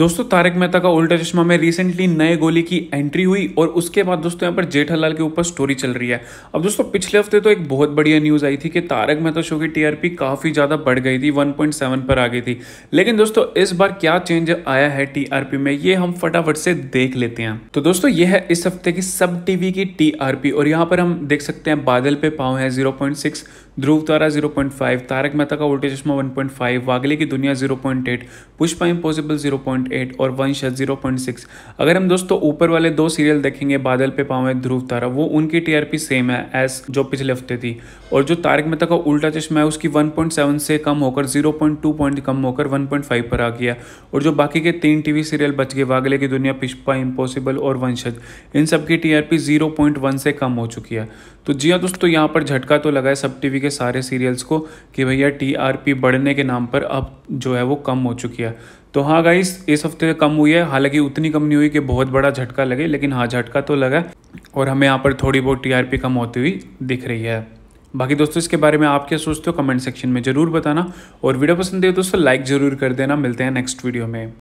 दोस्तों तारक मेहता का उल्टा चश्मा में रिसेंटली नए गोली की एंट्री हुई और उसके बाद दोस्तों यहाँ पर जेठालाल के ऊपर स्टोरी चल रही है अब दोस्तों पिछले हफ्ते तो एक बहुत बढ़िया न्यूज़ आई थी कि तारक मेहता शो की टीआरपी काफ़ी ज़्यादा बढ़ गई थी 1.7 पर आ गई थी लेकिन दोस्तों इस बार क्या चेंज आया है टीआरपी में ये हम फटाफट से देख लेते हैं तो दोस्तों ये है इस हफ्ते की सब टीवी की टीआरपी और यहाँ पर हम देख सकते हैं बादल पे पाव है जीरो ध्रुव तारा 0.5 तारक मेहता का उल्टा चश्मा 1.5 वागले की दुनिया 0.8 पुष्पा इम्पोसिबल 0.8 0.8 और वंश है सिक्स अगर हम दोस्तों ऊपर वाले दो सीरियल देखेंगे बादल पे पावे है ध्रुव तारा वो उनकी टीआरपी सेम है एस जो पिछले हफ्ते थी और जो तारक मेहता का उल्टा चश्मा है उसकी 1.7 से कम होकर 0.2 पॉइंट कम होकर 1.5 पर आ गया और जो बाकी के तीन टीवी सीरियल बच गए वागले की दुनिया पिछपा इम्पॉसिबल और वंशज इन सब की टीआरपी 0.1 से कम हो चुकी है तो जी हाँ दोस्तों यहाँ पर झटका तो लगा है सब टीवी के सारे सीरियल्स को कि भैया टीआरपी बढ़ने के नाम पर अब जो है वो कम हो चुकी है तो हाँ गाइस इस हफ्ते कम हुई है हालांकि उतनी कम नहीं हुई कि बहुत बड़ा झटका लगे लेकिन हाँ झटका तो लगा और हमें यहाँ पर थोड़ी बहुत टीआरपी कम होती हुई दिख रही है बाकी दोस्तों इसके बारे में आप क्या सोचते हो कमेंट सेक्शन में ज़रूर बताना और वीडियो पसंद है दोस्तों लाइक ज़रूर कर देना मिलते हैं नेक्स्ट वीडियो में